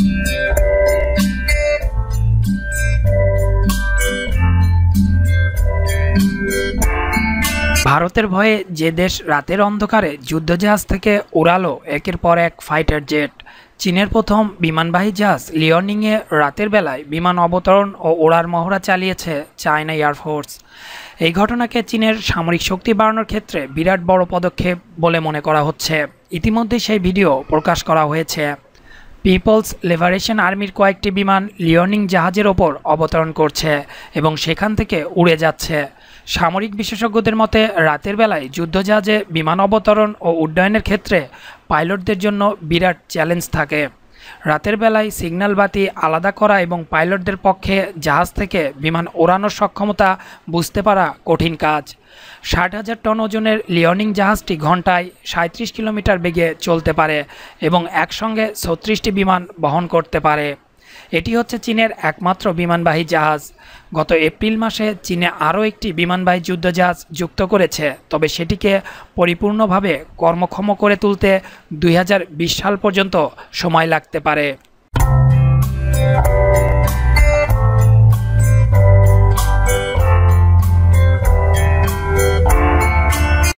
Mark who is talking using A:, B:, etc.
A: ভারতের
B: ভয়ে যে দেশ রাতের অন্ধকারে যুদ্ধজাহাজ থেকে উড়ালো একের পর এক ফাইটার জেট চীনের প্রথম বিমানবাহী জাহাজ লিওনিংয়ে রাতের বেলায় বিমান অবতরণ ও ওড়ার মহড়া চালিয়েছে চায়না এয়ারফোর্স এই ঘটনাকে চীনের সামরিক শক্তি বাড়ানোর ক্ষেত্রে বিরাট বড় পদক্ষেপ বলে মনে করা হচ্ছে ইতিমধ্যে সেই ভিডিও প্রকাশ করা হয়েছে পিপলস লিবারেশন আর্মির কয়েকটি বিমান লিওনিং জাহাজের ওপর অবতরণ করছে এবং সেখান থেকে উড়ে যাচ্ছে সামরিক বিশেষজ্ঞদের মতে রাতের বেলায় যুদ্ধজাহাজে বিমান অবতরণ ও উড্ডয়নের ক্ষেত্রে পাইলটদের জন্য বিরাট চ্যালেঞ্জ থাকে রাতের বেলায় সিগন্যাল বাতি আলাদা করা এবং পাইলটদের পক্ষে জাহাজ থেকে বিমান ওড়ানোর সক্ষমতা বুঝতে পারা কঠিন কাজ ষাট হাজার টন ওজনের লিওনিং জাহাজটি ঘন্টায় সাঁত্রিশ কিলোমিটার বেগে চলতে পারে এবং একসঙ্গে ছত্রিশটি বিমান বহন করতে পারে এটি হচ্ছে চীনের একমাত্র বিমানবাহী জাহাজ গত এপ্রিল মাসে চীনে আরও একটি বিমানবাহী যুদ্ধজাহাজ যুক্ত করেছে তবে সেটিকে পরিপূর্ণভাবে কর্মক্ষম করে তুলতে দুই সাল পর্যন্ত সময় লাগতে পারে